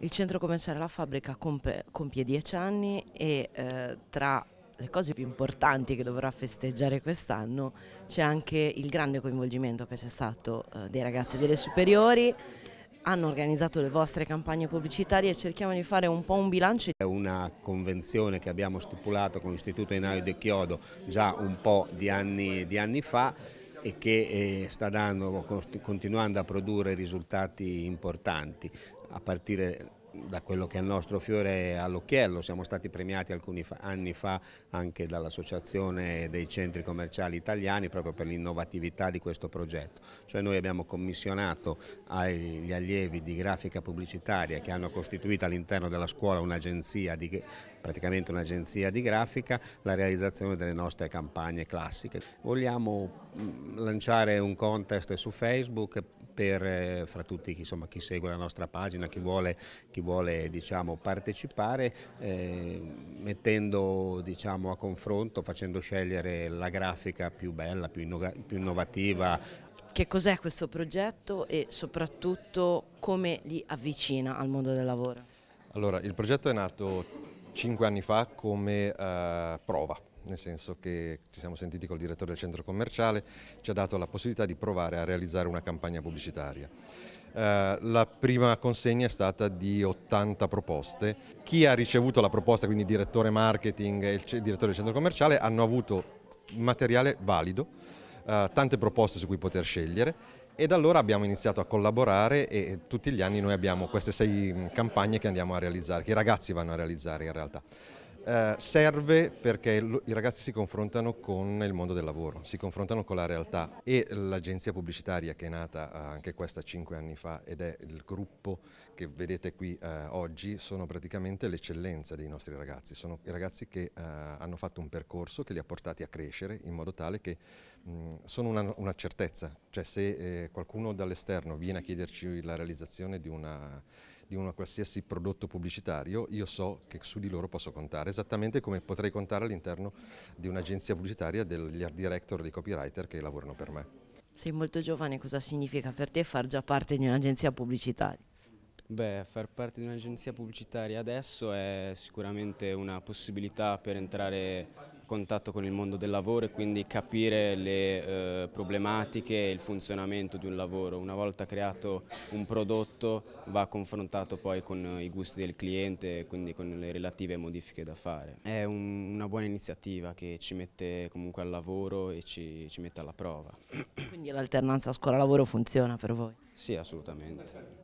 Il centro commerciale La Fabbrica compie dieci anni e eh, tra le cose più importanti che dovrà festeggiare quest'anno c'è anche il grande coinvolgimento che c'è stato eh, dei ragazzi delle superiori hanno organizzato le vostre campagne pubblicitarie e cerchiamo di fare un po' un bilancio. È una convenzione che abbiamo stipulato con l'Istituto Enaio De Chiodo già un po' di anni, di anni fa e che eh, sta dando, continuando a produrre risultati importanti a partire da quello che è il nostro fiore all'occhiello, siamo stati premiati alcuni fa, anni fa anche dall'Associazione dei Centri Commerciali Italiani proprio per l'innovatività di questo progetto, cioè noi abbiamo commissionato agli allievi di grafica pubblicitaria che hanno costituito all'interno della scuola un'agenzia di, praticamente un'agenzia di grafica, la realizzazione delle nostre campagne classiche. Vogliamo mm, lanciare un contest su Facebook per, eh, fra tutti insomma, chi segue la nostra pagina, chi vuole, chi vuole diciamo, partecipare, eh, mettendo diciamo, a confronto, facendo scegliere la grafica più bella, più, inno più innovativa. Che cos'è questo progetto e soprattutto come li avvicina al mondo del lavoro? Allora, il progetto è nato cinque anni fa come eh, prova nel senso che ci siamo sentiti col direttore del centro commerciale, ci ha dato la possibilità di provare a realizzare una campagna pubblicitaria. Eh, la prima consegna è stata di 80 proposte. Chi ha ricevuto la proposta, quindi il direttore marketing e il direttore del centro commerciale, hanno avuto materiale valido, eh, tante proposte su cui poter scegliere e da allora abbiamo iniziato a collaborare e tutti gli anni noi abbiamo queste sei mm, campagne che andiamo a realizzare, che i ragazzi vanno a realizzare in realtà. Eh, serve perché i ragazzi si confrontano con il mondo del lavoro, si confrontano con la realtà e l'agenzia pubblicitaria che è nata eh, anche questa cinque anni fa ed è il gruppo che vedete qui eh, oggi sono praticamente l'eccellenza dei nostri ragazzi, sono i ragazzi che eh, hanno fatto un percorso che li ha portati a crescere in modo tale che mh, sono una, una, certezza, cioè se qualcuno dall'esterno viene a chiederci la realizzazione di una di un qualsiasi prodotto pubblicitario, io so che su di loro posso contare, esattamente come potrei contare all'interno di un'agenzia pubblicitaria degli art director dei copywriter che lavorano per me. Sei molto giovane, cosa significa per te far già parte di un'agenzia pubblicitaria? Beh, far parte di un'agenzia pubblicitaria adesso è sicuramente una possibilità per entrare in contatto con il mondo del lavoro e quindi capire le eh, problematiche e il funzionamento di un lavoro. Una volta creato un prodotto va confrontato poi con i gusti del cliente e quindi con le relative modifiche da fare. È un, una buona iniziativa che ci mette comunque al lavoro e ci, ci mette alla prova. Quindi l'alternanza scuola-lavoro funziona per voi? Sì, assolutamente.